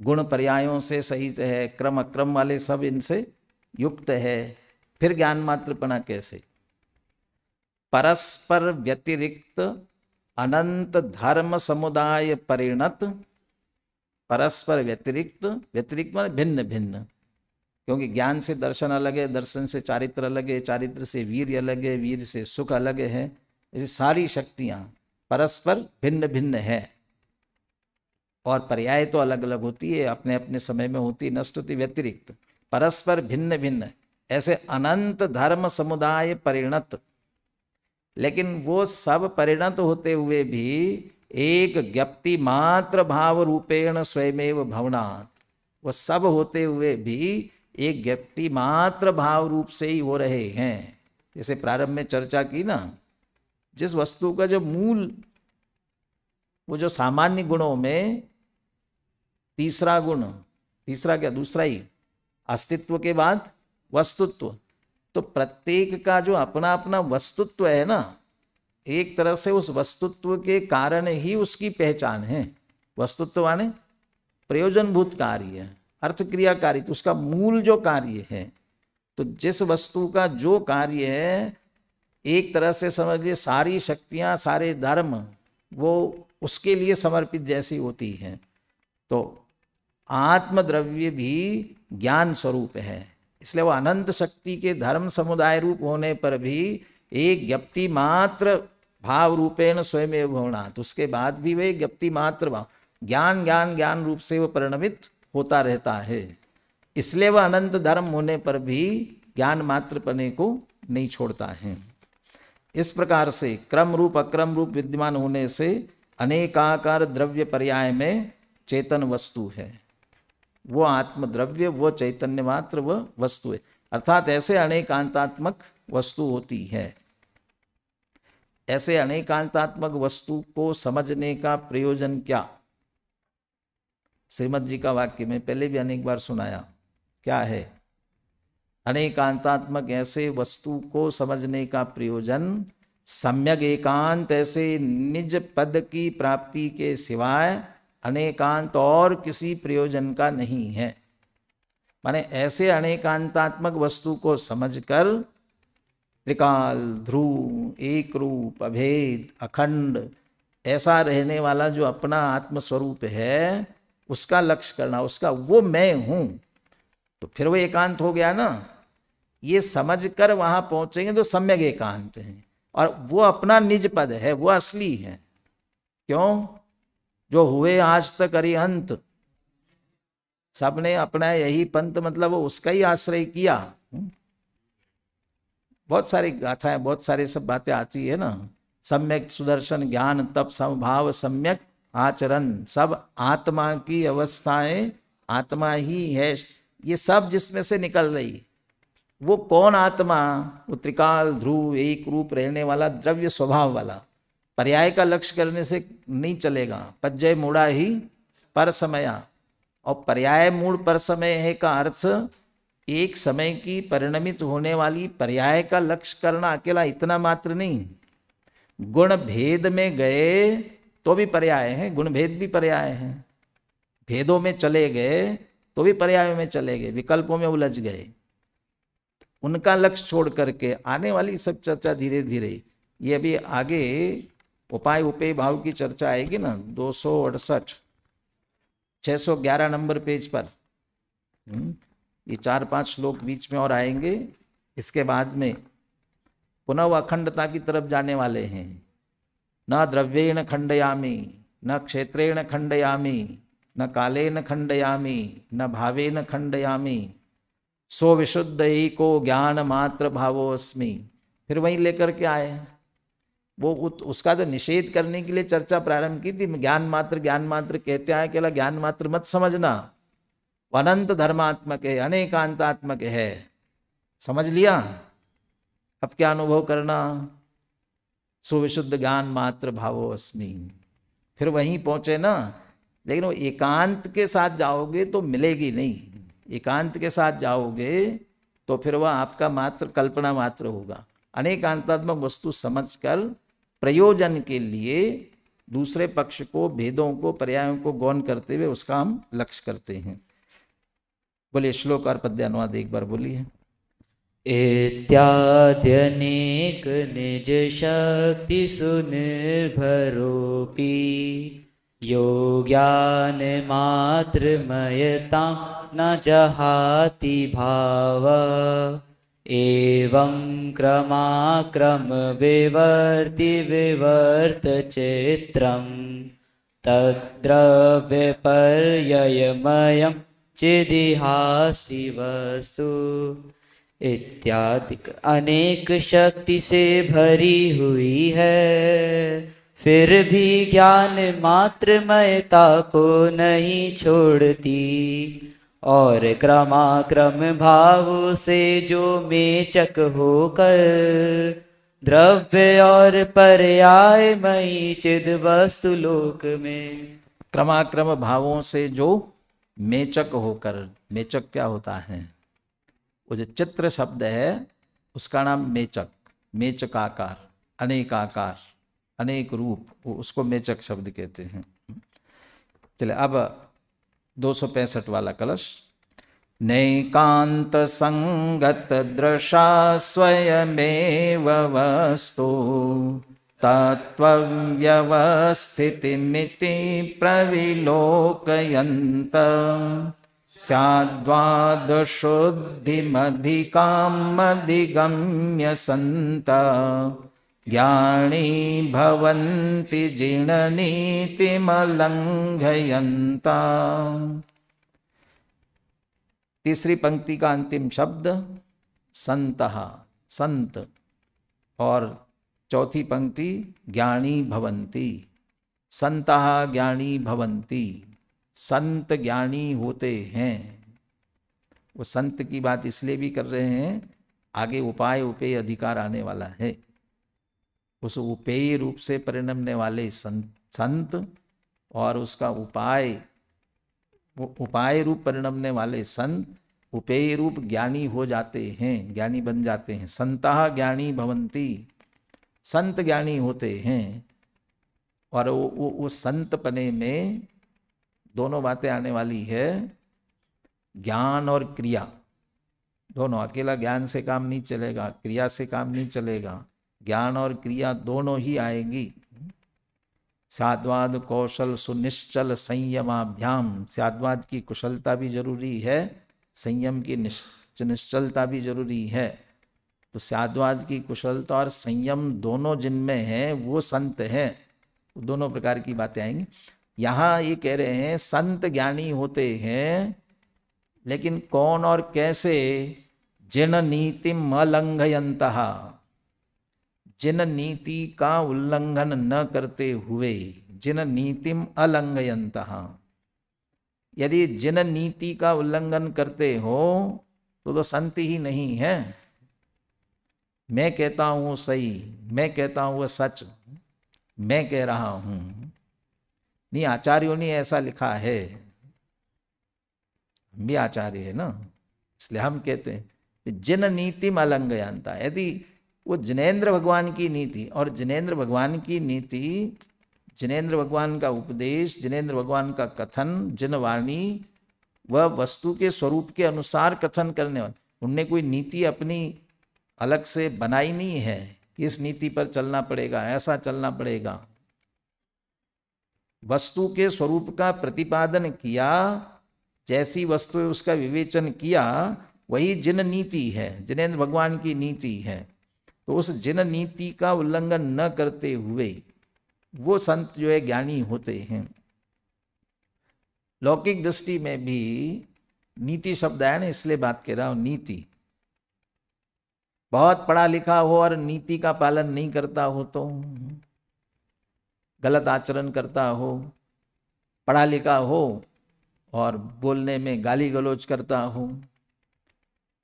गुण पर्यायों से सहित है क्रम अक्रम वाले सब इनसे युक्त है फिर ज्ञान मात्रपणा कैसे परस्पर व्यतिरिक्त अनंत धर्म समुदाय परिणत परस्पर व्यतिरिक्त व्यतिरिक्त मान भिन्न भिन्न क्योंकि ज्ञान से दर्शन अलग है दर्शन से चारित्र अलग है चारित्र से वीर अलग है वीर से सुख अलग है ऐसी सारी शक्तियाँ परस्पर भिन्न भिन्न है और पर्याय तो अलग अलग होती है अपने अपने समय में होती नष्ट होती व्यतिरिक्त परस्पर भिन्न भिन्न ऐसे अनंत धर्म समुदाय परिणत लेकिन वो सब परिणत होते हुए भी एक ज्ञप्ति मात्र भाव रूपेण स्वयमेव भवनात् वो सब होते हुए भी एक व्यक्ति मात्र भाव रूप से ही हो रहे हैं जैसे प्रारंभ में चर्चा की ना जिस वस्तु का जो मूल वो जो सामान्य गुणों में तीसरा गुण तीसरा क्या दूसरा ही अस्तित्व के बाद वस्तुत्व तो प्रत्येक का जो अपना अपना वस्तुत्व है ना एक तरह से उस वस्तुत्व के कारण ही उसकी पहचान है वस्तुत्व माने प्रयोजनभूत कार्य अर्थ कार्य तो उसका मूल जो कार्य है तो जिस वस्तु का जो कार्य है एक तरह से समझ लीजिए सारी शक्तियाँ सारे धर्म वो उसके लिए समर्पित जैसी होती हैं तो आत्मद्रव्य भी ज्ञान स्वरूप है इसलिए वह अनंत शक्ति के धर्म समुदाय रूप होने पर भी एक ज्ञप्ति मात्र भाव रूपेण स्वयं होना तो उसके बाद भी वे ज्ञप्ति मात्र भाव ज्ञान ज्ञान ज्ञान रूप से वह परिणमित होता रहता है इसलिए वह अनंत धर्म होने पर भी ज्ञान मात्र पने को नहीं छोड़ता है इस प्रकार से क्रम रूप अक्रम रूप विद्यमान होने से अनेकाकार द्रव्य पर्याय में चेतन वस्तु है वो आत्मद्रव्य वो चैतन्य मात्र वह वस्तु है अर्थात ऐसे अनेकांतात्मक वस्तु होती है ऐसे अनेकांतात्मक वस्तु को समझने का प्रयोजन क्या श्रीमद जी का वाक्य में पहले भी अनेक बार सुनाया क्या है अनेकांतात्मक ऐसे वस्तु को समझने का प्रयोजन सम्यक एकांत ऐसे निज पद की प्राप्ति के सिवाय अनेकांत और किसी प्रयोजन का नहीं है माने ऐसे अनेकांतात्मक वस्तु को समझकर त्रिकाल ध्रुव एक रूप अभेद अखंड ऐसा रहने वाला जो अपना आत्मस्वरूप है उसका लक्ष्य करना उसका वो मैं हूं तो फिर वो एकांत हो गया ना ये समझ कर वहां पहुंचेंगे तो सम्यक एकांत है और वो अपना निज पद है वो असली है क्यों जो हुए आज तक अरिहंत सबने अपना यही पंत मतलब उसका ही आश्रय किया बहुत सारी गाथाएं बहुत सारी सब बातें आती है ना सम्यक सुदर्शन ज्ञान तप समभाव सम्यक आचरण सब आत्मा की अवस्थाएं आत्मा ही है ये सब जिसमें से निकल रही वो कौन आत्मा वो त्रिकाल ध्रुव एक रूप रहने वाला द्रव्य स्वभाव वाला पर्याय का लक्ष्य करने से नहीं चलेगा पज्जय मूड़ा ही पर समया और पर्याय मूड पर समय है का अर्थ एक समय की परिणमित होने वाली पर्याय का लक्ष्य करना अकेला इतना मात्र नहीं गुण भेद में गए तो भी पर्याय है गुण भेद भी पर्याय है भेदों में चले गए तो भी पर्याय में चले गए विकल्पों में उलझ गए उनका लक्ष्य छोड़ करके आने वाली सब चर्चा धीरे धीरे ये अभी आगे उपाय उपेय भाव की चर्चा आएगी ना दो सौ अड़सठ छः सौ ग्यारह नंबर पेज पर हम्म, ये चार पांच श्लोक बीच में और आएंगे इसके बाद में पुनः अखंडता की तरफ जाने वाले हैं न द्रव्येण खंडयामी न क्षेत्रेण खंडयामी न कालेन खंडयामी न भावेन खंडयामी सो विशुद्ध ही को ज्ञान मात्र भावोस्मि फिर वहीं लेकर के आए वो उसका तो निषेध करने के लिए चर्चा प्रारंभ की थी ज्ञान मात्र ज्ञान मात्र कहते हैं केला ज्ञान मात्र मत समझना अनंत धर्मात्मक है अनेकांतात्मक है समझ लिया अब क्या अनुभव करना सुविशुद्ध ज्ञान मात्र भावो अस्मि फिर वहीं पहुंचे ना लेकिन वो एकांत के साथ जाओगे तो मिलेगी नहीं एकांत के साथ जाओगे तो फिर वह आपका मात्र कल्पना मात्र होगा अनेकांतात्मक वस्तु समझकर प्रयोजन के लिए दूसरे पक्ष को भेदों को पर्यायों को गौन करते हुए उसका हम लक्ष्य करते हैं बोले श्लोक और पद्य अनुवाद एक बार बोलिए इत्याद्यनेक निज शक्ति ज्ञान मात्र मयता न जहाति भाव एवं क्रमाक्रमविवर्ति तद्रव्य तद्द्रव्यपर्ययमयं चिदिहास्ति वस्तु इत्यादि अनेक शक्ति से भरी हुई है फिर भी ज्ञान मात्र मयता को नहीं छोड़ती और क्रमाक्रम भाव से जो मेचक होकर द्रव्य और पर्याय मई चिद वस्तु लोक में क्रमाक्रम भावों से जो मेचक होकर मेचक क्या होता है वो जो चित्र शब्द है उसका नाम मेचक मेचकाकार अनेकाकार अनेक आकार अनेक रूप उसको मेचक शब्द कहते हैं चले अब दो वाला कलश वाला कलश दृशा स्वयमेव वस्तु तत्त्वव्यवस्थितिमिति प्रविलोकयन्त संता ज्ञानी भवन्ति तीसरी पंक्ति का अंतिम शब्द संतहा संत और चौथी पंक्ति ज्ञानी भवंती संतः ज्ञानी भवंती संत ज्ञानी होते हैं वो संत की बात इसलिए भी कर रहे हैं आगे उपाय उपेय अधिकार आने वाला है उस उपेय रूप से परिणमने वाले संत संत और उसका उपाय उपाय रूप परिणमने वाले संत उपेय रूप ज्ञानी हो जाते हैं ज्ञानी बन जाते हैं संता ज्ञानी भवंती संत ज्ञानी होते हैं और वो वो, वो संतपने में दोनों बातें आने वाली है ज्ञान और क्रिया दोनों अकेला ज्ञान से काम नहीं चलेगा क्रिया से काम नहीं चलेगा ज्ञान और क्रिया दोनों ही आएगी साधवाद कौशल सुनिश्चल संयमाभ्याम साधवाद की कुशलता भी जरूरी है संयम की निश्चलता भी जरूरी है तो साधवाद की कुशलता और संयम दोनों जिनमें है वो संत हैं दोनों प्रकार की बातें आएंगी यहाँ ये कह रहे हैं संत ज्ञानी होते हैं लेकिन कौन और कैसे जिन नीतिम अलंघयंत जिन नीति का उल्लंघन न करते हुए जिन नीतिम अलंघयंत यदि जिन नीति का उल्लंघन करते हो तो तो संति ही नहीं है मैं कहता हूं सही मैं कहता हूं वह सच मैं कह रहा हूं नहीं आचार्यों ने ऐसा लिखा है हम भी आचार्य है ना इसलिए हम कहते हैं जिन नीति में अलंघयंता यदि वो जिनेन्द्र भगवान की नीति और जिनेन्द्र भगवान की नीति जिनेन्द्र भगवान का उपदेश जिनेन्द्र भगवान का कथन जिनवाणी वह वस्तु के स्वरूप के अनुसार कथन करने वाले उनने कोई नीति अपनी अलग से बनाई नहीं है कि इस नीति पर चलना पड़ेगा ऐसा चलना पड़ेगा वस्तु के स्वरूप का प्रतिपादन किया जैसी वस्तु उसका विवेचन किया वही जिन नीति है जिनेन्द्र भगवान की नीति है तो उस जिन नीति का उल्लंघन न करते हुए वो संत जो है ज्ञानी होते हैं लौकिक दृष्टि में भी नीति शब्द आया ना इसलिए बात कह रहा हूं नीति बहुत पढ़ा लिखा हो और नीति का पालन नहीं करता हो तो गलत आचरण करता हो पढ़ा लिखा हो और बोलने में गाली गलोच करता हो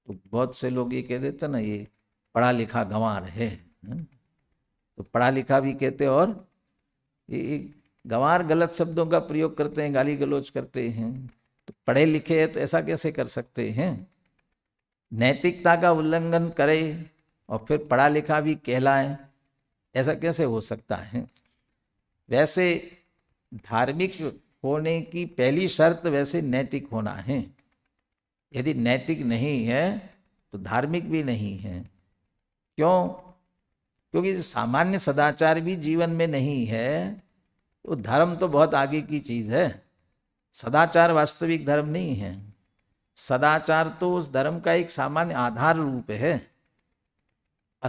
तो बहुत से लोग ये कह देते ना ये पढ़ा लिखा गंवार है तो पढ़ा लिखा भी कहते और ये गंवार गलत शब्दों का प्रयोग करते हैं गाली गलोच करते हैं तो पढ़े लिखे है तो ऐसा कैसे कर सकते हैं नैतिकता का उल्लंघन करे और फिर पढ़ा लिखा भी कहलाए ऐसा कैसे हो सकता है वैसे धार्मिक होने की पहली शर्त वैसे नैतिक होना है यदि नैतिक नहीं है तो धार्मिक भी नहीं है क्यों क्योंकि सामान्य सदाचार भी जीवन में नहीं है तो धर्म तो बहुत आगे की चीज़ है सदाचार वास्तविक धर्म नहीं है सदाचार तो उस धर्म का एक सामान्य आधार रूप है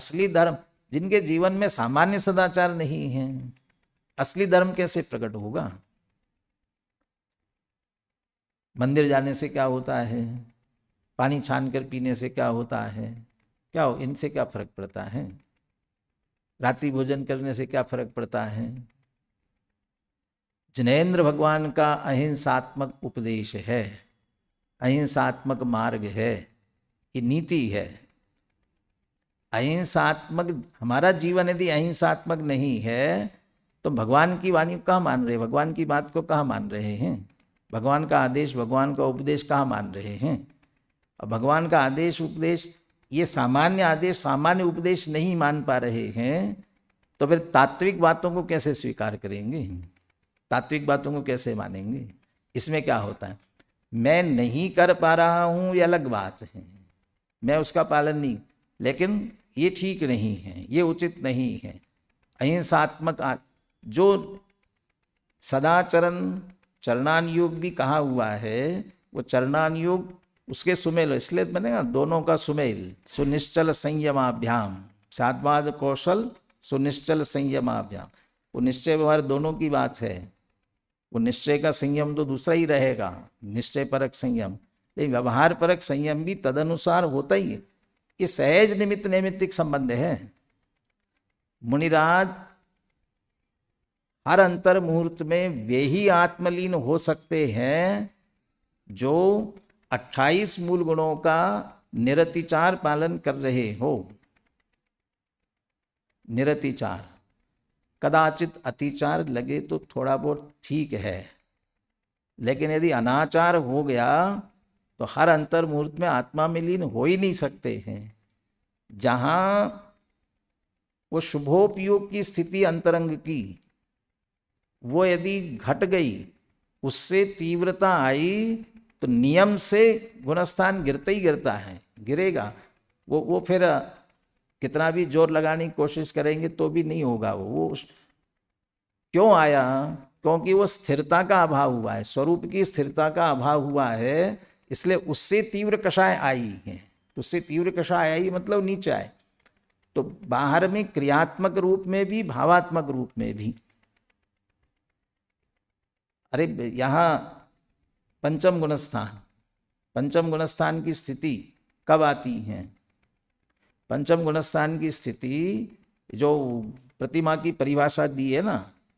असली धर्म जिनके जीवन में सामान्य सदाचार नहीं है असली धर्म कैसे प्रकट होगा मंदिर जाने से क्या होता है पानी छान कर पीने से क्या होता है क्या हो इनसे क्या फर्क पड़ता है रात्रि भोजन करने से क्या फर्क पड़ता है जिनेन्द्र भगवान का अहिंसात्मक उपदेश है अहिंसात्मक मार्ग है ये नीति है अहिंसात्मक हमारा जीवन यदि अहिंसात्मक नहीं है तो भगवान की वाणी कहाँ मान रहे भगवान की बात को कहाँ मान रहे हैं भगवान का आदेश भगवान का उपदेश कहाँ मान रहे हैं और भगवान का आदेश उपदेश ये सामान्य आदेश सामान्य उपदेश नहीं मान पा रहे हैं तो फिर तात्विक बातों को कैसे स्वीकार करेंगे तात्विक बातों को कैसे मानेंगे इसमें क्या होता है मैं नहीं कर पा रहा हूं ये अलग बात है मैं उसका पालन नहीं लेकिन ये ठीक नहीं है ये उचित नहीं है अहिंसात्मक जो सदाचरण चरणानुयोग भी कहा हुआ है वो चरणानुयोग उसके सुमेल इसलिए बनेगा दोनों का सुमेल सुनिश्चल संयमाभ्याम साधवाद कौशल सुनिश्चल संयमाभ्याम वो निश्चय व्यवहार दोनों की बात है वो निश्चय का संयम तो दूसरा ही रहेगा निश्चय परक संयम लेकिन व्यवहार परक संयम भी तदनुसार होता ही है ये सहज निमित्त नैमित्तिक संबंध है मुनिराज हर अंतर मुहूर्त में वे ही आत्मलीन हो सकते हैं जो अट्ठाईस मूल गुणों का निरतिचार पालन कर रहे हो निरतिचार कदाचित अतिचार लगे तो थोड़ा बहुत ठीक है लेकिन यदि अनाचार हो गया तो हर अंतर मुहूर्त में आत्मा में लीन हो ही नहीं सकते हैं जहां वो शुभोपयोग की स्थिति अंतरंग की वो यदि घट गई उससे तीव्रता आई तो नियम से गुणस्थान गिरते ही गिरता है गिरेगा वो वो फिर कितना भी जोर लगाने की कोशिश करेंगे तो भी नहीं होगा वो वो क्यों आया क्योंकि वो स्थिरता का अभाव हुआ है स्वरूप की स्थिरता का अभाव हुआ है इसलिए उससे तीव्र कषाएं आई है तो उससे तीव्र कषाय आई मतलब नीचे आए तो बाहर में क्रियात्मक रूप में भी भावात्मक रूप में भी अरे यहां पंचम गुणस्थान पंचम गुणस्थान की स्थिति कब आती है पंचम गुणस्थान की स्थिति जो प्रतिमा की परिभाषा दी है ना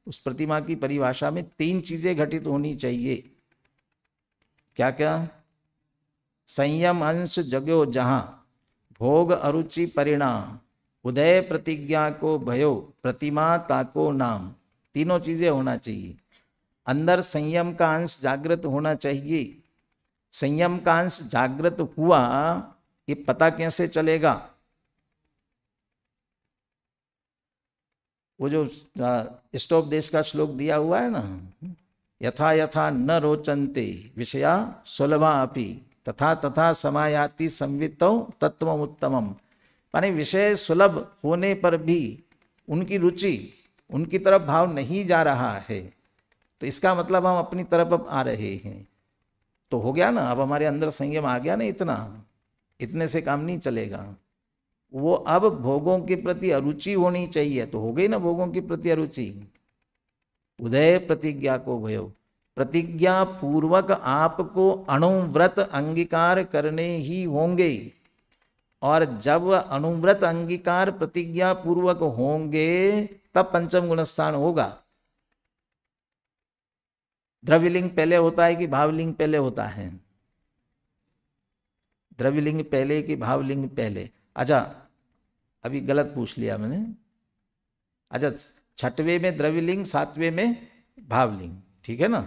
उस प्रतिमा की परिभाषा में तीन चीजें घटित होनी चाहिए क्या क्या संयम अंश जगो जहां भोग अरुचि परिणाम उदय प्रतिज्ञा को भयो प्रतिमा ताको नाम तीनों चीजें होना चाहिए अंदर संयम का अंश जागृत होना चाहिए संयम का अंश जागृत हुआ ये पता कैसे चलेगा वो जो स्टोप देश का श्लोक दिया हुआ है ना यथा यथा न रोचन्ते विषया सुलभा अपी तथा तथा समायाति संवित तत्व उत्तमम मानी विषय सुलभ होने पर भी उनकी रुचि उनकी तरफ भाव नहीं जा रहा है तो इसका मतलब हम अपनी तरफ अब आ रहे हैं तो हो गया ना अब हमारे अंदर संयम आ गया ना इतना इतने से काम नहीं चलेगा वो अब भोगों के प्रति अरुचि होनी चाहिए तो हो गई ना भोगों के प्रति अरुचि उदय प्रतिज्ञा को भयो प्रतिज्ञा पूर्वक आपको अणुव्रत अंगीकार करने ही होंगे और जब अणुव्रत अंगीकार प्रतिज्ञा पूर्वक होंगे तब पंचम गुणस्थान होगा द्रव्यलिंग पहले होता है कि भावलिंग पहले होता है द्रव्यलिंग पहले कि भावलिंग पहले अच्छा अभी गलत पूछ लिया मैंने अच्छा छठवे में द्रव्यलिंग सातवें में भावलिंग ठीक है ना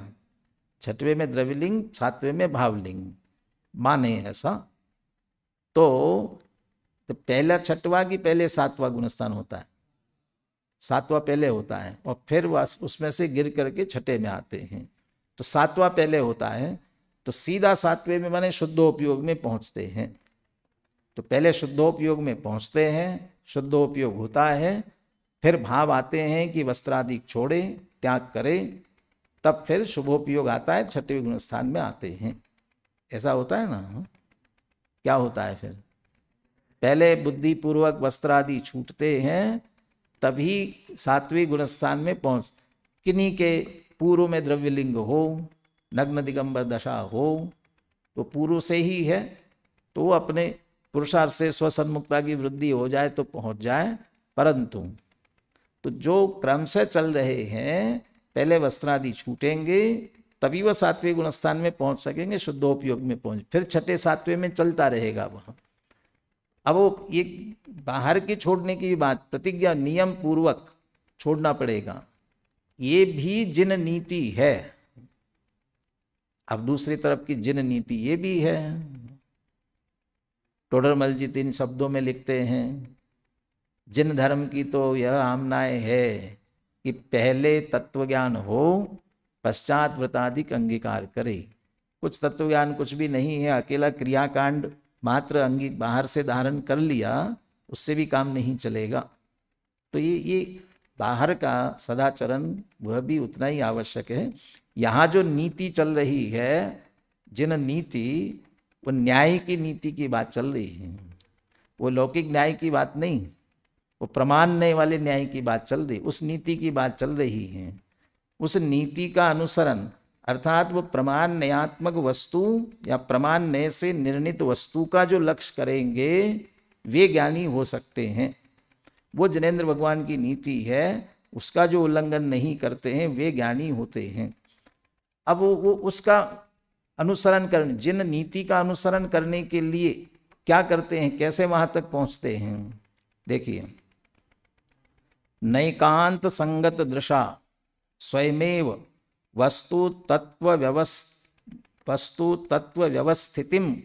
छठवे में द्रव्यलिंग सातवें में भावलिंग माने ऐसा तो, तो पहला छठवा की पहले सातवा गुणस्थान होता है सातवा पहले होता है और फिर वह उसमें से गिर करके छठे में आते हैं तो सातवा पहले होता है तो सीधा सातवें में माने शुद्धोपयोग में पहुंचते हैं तो पहले शुद्धोपयोग में पहुंचते हैं शुद्धोपयोग होता है फिर भाव आते हैं कि वस्त्रादि छोड़े त्याग करें तब फिर शुभोपयोग आता है छठवें गुण स्थान में आते हैं ऐसा होता है ना क्या होता है फिर पहले बुद्धिपूर्वक वस्त्रादि छूटते हैं तभी सातवें गुणस्थान में पहुंच किन्हीं के पूर्व में द्रव्यलिंग हो नग्न दिगंबर दशा हो तो पूर्व से ही है तो वो अपने पुरुषार्थ से स्वसन्मुखता की वृद्धि हो जाए तो पहुंच जाए परंतु तो जो क्रम से चल रहे हैं पहले वस्त्रादि छूटेंगे तभी वह सातवें गुणस्थान में पहुंच सकेंगे शुद्धोपयोग में पहुंच फिर छठे सातवें में चलता रहेगा वह अब वो ये बाहर के छोड़ने की बात प्रतिज्ञा नियम पूर्वक छोड़ना पड़ेगा ये भी जिन नीति है अब दूसरी तरफ की जिन नीति ये भी है टोडरमल जी तीन शब्दों में लिखते हैं जिन धर्म की तो यह आमनाएं है कि पहले तत्वज्ञान हो पश्चात व्रताधिक अंगीकार करे कुछ तत्वज्ञान कुछ भी नहीं है अकेला क्रियाकांड मात्र अंगी बाहर से धारण कर लिया उससे भी काम नहीं चलेगा तो ये ये बाहर का सदाचरण वह भी उतना ही आवश्यक है यहाँ जो नीति चल रही है जिन नीति वो न्याय की नीति की बात चल रही है वो लौकिक न्याय की बात नहीं वो प्रमाण प्रमाणने वाले न्याय की बात चल रही उस नीति की बात चल रही है उस नीति का अनुसरण अर्थात वो प्रमाण नयात्मक वस्तु या प्रमाण नय से निर्णित वस्तु का जो लक्ष्य करेंगे वे ज्ञानी हो सकते हैं वो जनेन्द्र भगवान की नीति है उसका जो उल्लंघन नहीं करते हैं वे ज्ञानी होते हैं अब वो, वो उसका अनुसरण कर जिन नीति का अनुसरण करने के लिए क्या करते हैं कैसे वहां तक पहुंचते हैं देखिए नैकांत संगत दृशा स्वयमेव वस्तु तत्व वस्तु तत्व व्यवस्थितिम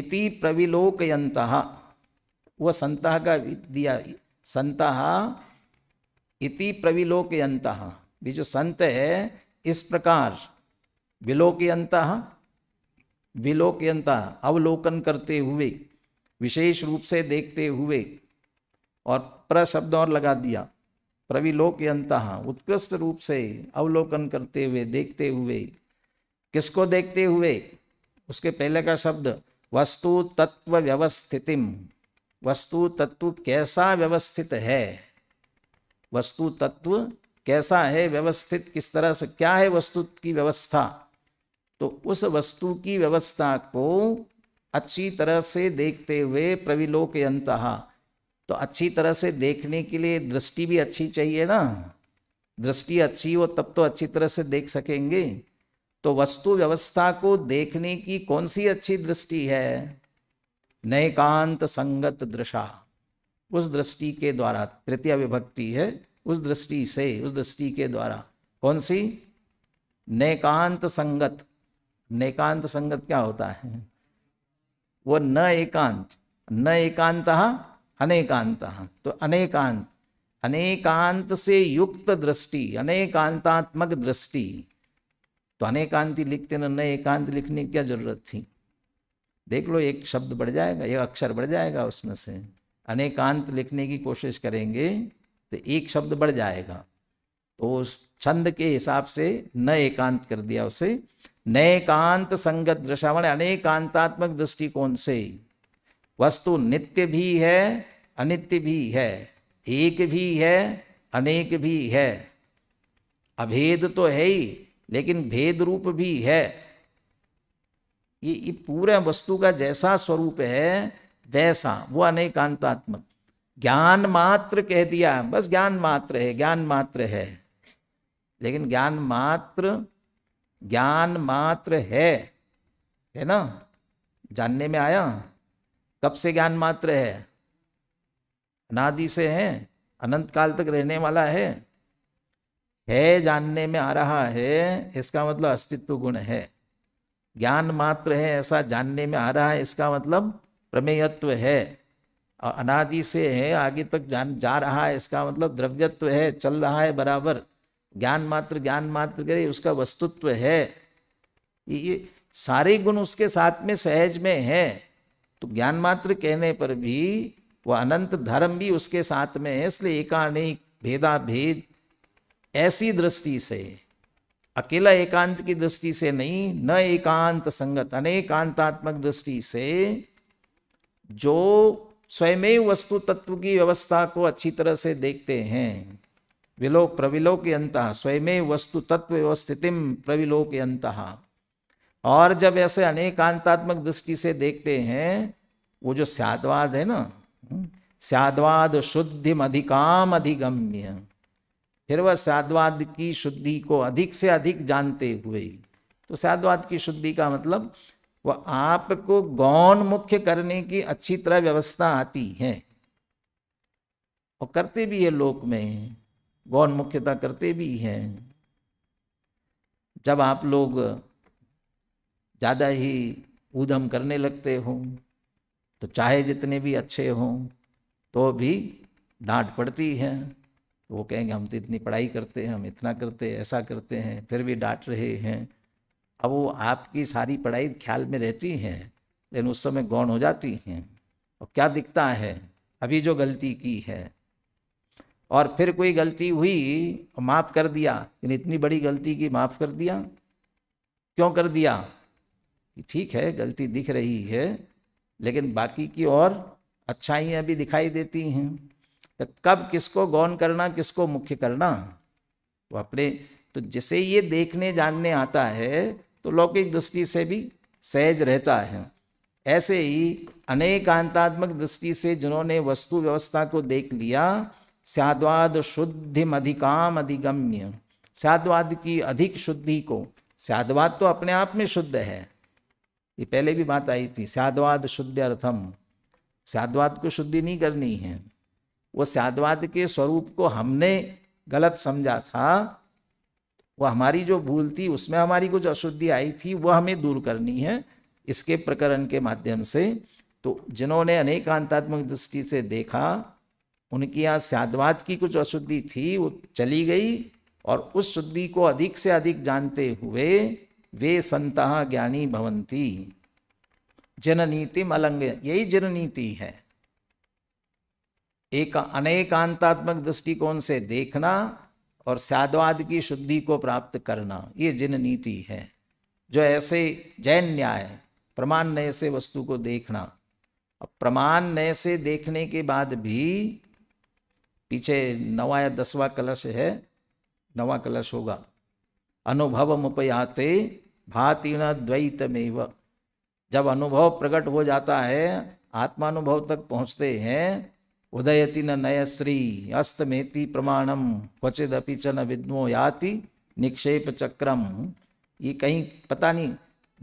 इति प्रविलोकयंत वह संता का दिया संता इति प्रविलोकयंत भी जो संत है इस प्रकार विलोकयंत विलोकयंत अवलोकन करते हुए विशेष रूप से देखते हुए और प्रशब्द और लगा दिया प्रविलोकयंत उत्कृष्ट रूप से अवलोकन करते हुए देखते हुए किसको देखते हुए उसके पहले का शब्द वस्तु तत्व व्यवस्थितिम वस्तु तत्व कैसा व्यवस्थित है वस्तु तत्व कैसा है व्यवस्थित किस तरह से क्या है वस्तु की व्यवस्था तो उस वस्तु की व्यवस्था को अच्छी तरह से देखते हुए प्रविलोक अंत तो अच्छी तरह से देखने के लिए दृष्टि भी अच्छी चाहिए ना दृष्टि अच्छी हो तब तो अच्छी तरह से देख सकेंगे तो वस्तु व्यवस्था को देखने की कौन सी अच्छी दृष्टि है नैकांत संगत दृशा उस दृष्टि के द्वारा तृतीय विभक्ति है उस दृष्टि से उस दृष्टि के द्वारा कौन सी नेकांत संगत नेकांत संगत क्या होता है वो न एकांत न एकांत अनेकांत तो अनेकांत अनेकांत से युक्त दृष्टि अनेकांतात्मक दृष्टि तो अनेकांति लिखते ना न एकांत लिखने की क्या जरूरत थी देख लो एक शब्द बढ़ जाएगा एक अक्षर बढ़ जाएगा उसमें से अनेकांत लिखने की कोशिश करेंगे तो एक शब्द बढ़ जाएगा तो छंद के हिसाब से न एकांत कर दिया उसे नएकांत संगत दृश्यवण अनेकांतात्मक दृष्टिकोण से वस्तु नित्य भी है अनित्य भी है एक भी है अनेक भी है अभेद तो है ही लेकिन भेद रूप भी है ये पूरे वस्तु का जैसा स्वरूप है वैसा वो अनेकांतात्मक ज्ञान मात्र कह दिया बस ज्ञान मात्र है ज्ञान मात्र है लेकिन ज्ञान मात्र ज्ञान मात्र है है ना जानने में आया कब से ज्ञान मात्र है अनादि से है अनंत काल तक रहने वाला है है जानने में आ रहा है इसका मतलब अस्तित्व गुण है ज्ञान मात्र है ऐसा जानने में आ रहा है इसका मतलब प्रमेयत्व है और अनादि से है आगे तक जान जा रहा है इसका मतलब द्रव्यत्व है चल रहा है बराबर ज्ञान मात्र ज्ञान मात्र करे उसका वस्तुत्व है ये सारे गुण उसके साथ में सहज में है तो ज्ञान मात्र कहने पर भी वह अनंत धर्म भी उसके साथ में है इसलिए एकानेक भेदा भेद ऐसी दृष्टि से अकेला एकांत की दृष्टि से नहीं न एकांत संगत अनेकांतात्मक दृष्टि से जो स्वयं वस्तु तत्व की व्यवस्था को अच्छी तरह से देखते हैं विलोक प्रविलोक अंत स्वयं वस्तु तत्व व्यवस्थितिम प्रविलोक अंत और जब ऐसे अनेकांतात्मक दृष्टि से देखते हैं वो जो स्यादवाद है ना स्यादवाद शुद्धिम अधिकाम अधिगम्य फिर वह साधवाद की शुद्धि को अधिक से अधिक जानते हुए तो साधवाद की शुद्धि का मतलब वह आपको गौन मुख्य करने की अच्छी तरह व्यवस्था आती है और करते भी है लोक में गौन मुख्यता करते भी हैं जब आप लोग ज़्यादा ही ऊधम करने लगते हो तो चाहे जितने भी अच्छे हों तो भी डांट पड़ती है तो वो कहेंगे हम तो इतनी पढ़ाई करते हैं हम इतना करते हैं ऐसा करते हैं फिर भी डांट रहे हैं अब वो आपकी सारी पढ़ाई ख्याल में रहती है लेकिन उस समय गौण हो जाती हैं और क्या दिखता है अभी जो गलती की है और फिर कोई गलती हुई माफ़ कर दिया लेकिन इतनी बड़ी गलती की माफ़ कर दिया क्यों कर दिया ठीक है गलती दिख रही है लेकिन बाकी की और अच्छाइयाँ भी दिखाई देती हैं तो कब किसको गौन करना किसको मुख्य करना वो अपने तो जिसे ये देखने जानने आता है तो लौकिक दृष्टि से भी सहज रहता है ऐसे ही अनेकांतात्मक दृष्टि से जिन्होंने वस्तु व्यवस्था को देख लिया साद्वाद शुद्धि अधिकाम अधिगम्य साद्वाद की अधिक शुद्धि को साद्वाद तो अपने आप में शुद्ध है ये पहले भी बात आई थी साद्वाद शुद्ध अर्थम साद्वाद को शुद्धि नहीं करनी है वो साधवाद के स्वरूप को हमने गलत समझा था वो हमारी जो भूल थी उसमें हमारी कुछ अशुद्धि आई थी वह हमें दूर करनी है इसके प्रकरण के माध्यम से तो जिन्होंने अनेकांतात्मक दृष्टि से देखा उनकी यहाँ साधवाद की कुछ अशुद्धि थी वो चली गई और उस शुद्धि को अधिक से अधिक जानते हुए वे संतः ज्ञानी भवंती जननीति मलंग यही जननीति है एक अनेकांतात्मक दृष्टिकोण से देखना और साधवाद की शुद्धि को प्राप्त करना ये जिन नीति है जो ऐसे जैन न्याय प्रमाण नय से वस्तु को देखना अब प्रमाण नय से देखने के बाद भी पीछे नवा या दसवा कलश है नवा कलश होगा अनुभव मुपयाते भातिण द्वैतमेव जब अनुभव प्रकट हो जाता है आत्मानुभव तक पहुंचते हैं उदयति न नयश्री अस्तमेति प्रमाणम क्वचिदपि च न विद्मो याति निक्षेप चक्रम ये कहीं पता नहीं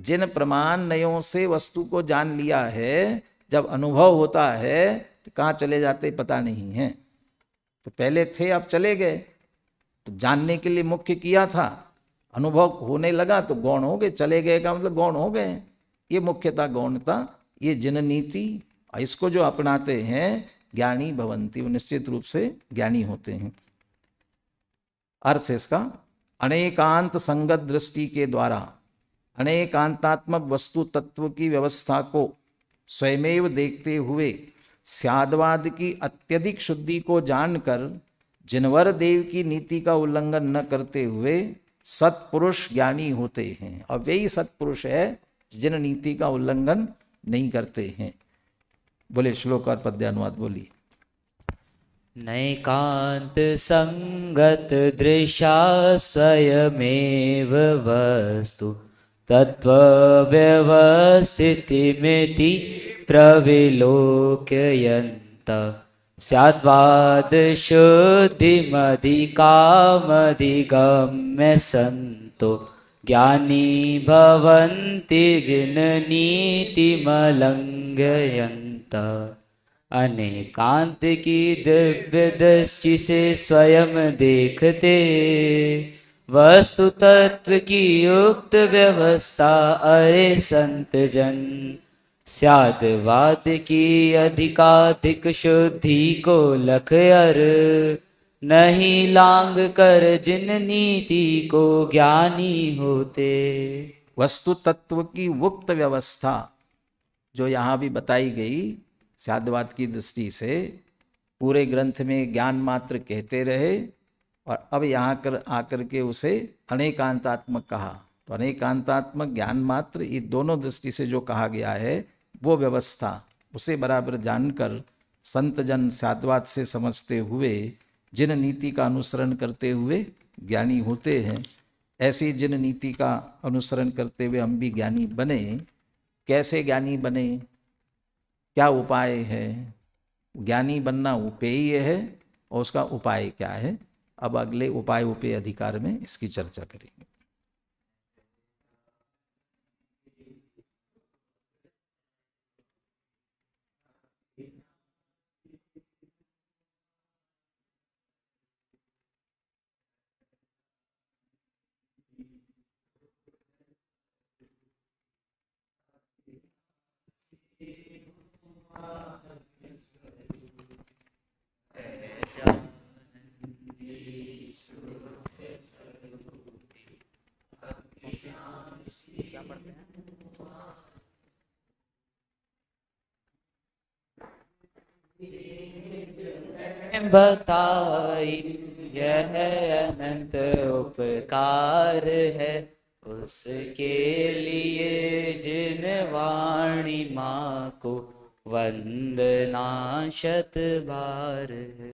जिन प्रमाण नयों से वस्तु को जान लिया है जब अनुभव होता है तो कहाँ चले जाते पता नहीं है तो पहले थे अब चले गए तो जानने के लिए मुख्य किया था अनुभव होने लगा तो गौण हो गए चले गए का मतलब गौण हो गए ये मुख्यता गौणता ये जिन नीति इसको जो अपनाते हैं ज्ञानी भवंती वो निश्चित रूप से ज्ञानी होते हैं अर्थ है इसका अनेकांत संगत दृष्टि के द्वारा अनेकांतात्मक वस्तु तत्व की व्यवस्था को स्वयमेव देखते हुए स्यादवाद की अत्यधिक शुद्धि को जानकर जिनवर देव की नीति का उल्लंघन न करते हुए सत्पुरुष ज्ञानी होते हैं और यही सत्पुरुष है जिन नीति का उल्लंघन नहीं करते हैं बोले श्लोक और पद्यानुवाद बोलिए नैकांत संगत दृशा स्वयमेव वस्तु तत्व व्यवस्थितिमिति प्रविलोकयन्त स्याद्वादशुद्धिमधिकामधिगम्य सन्तो ज्ञानी भवन्ति जिननीतिमलङ्घयन्ति अनेकांत की दिव्य दृष्टि से स्वयं देखते वस्तु तत्व की युक्त व्यवस्था अरे संत जन सदवाद की अधिकाधिक शुद्धि को लख अर नहीं लांग कर जिन नीति को ज्ञानी होते वस्तु तत्व की उक्त व्यवस्था जो यहाँ भी बताई गई साधवाद की दृष्टि से पूरे ग्रंथ में ज्ञान मात्र कहते रहे और अब यहाँ कर आकर के उसे अनेकांतात्मक कहा तो अनेकांतात्मक ज्ञान मात्र ये दोनों दृष्टि से जो कहा गया है वो व्यवस्था उसे बराबर जानकर संत जन साधवाद से समझते हुए जिन नीति का अनुसरण करते हुए ज्ञानी होते हैं ऐसी जिन नीति का अनुसरण करते हुए हम भी ज्ञानी बने कैसे ज्ञानी बने क्या उपाय है ज्ञानी बनना उपेय है और उसका उपाय क्या है अब अगले उपाय उपेय अधिकार में इसकी चर्चा करेंगे बताई यह अनंत उपकार है उसके लिए जिन वाणी माँ को वंदना शत बार है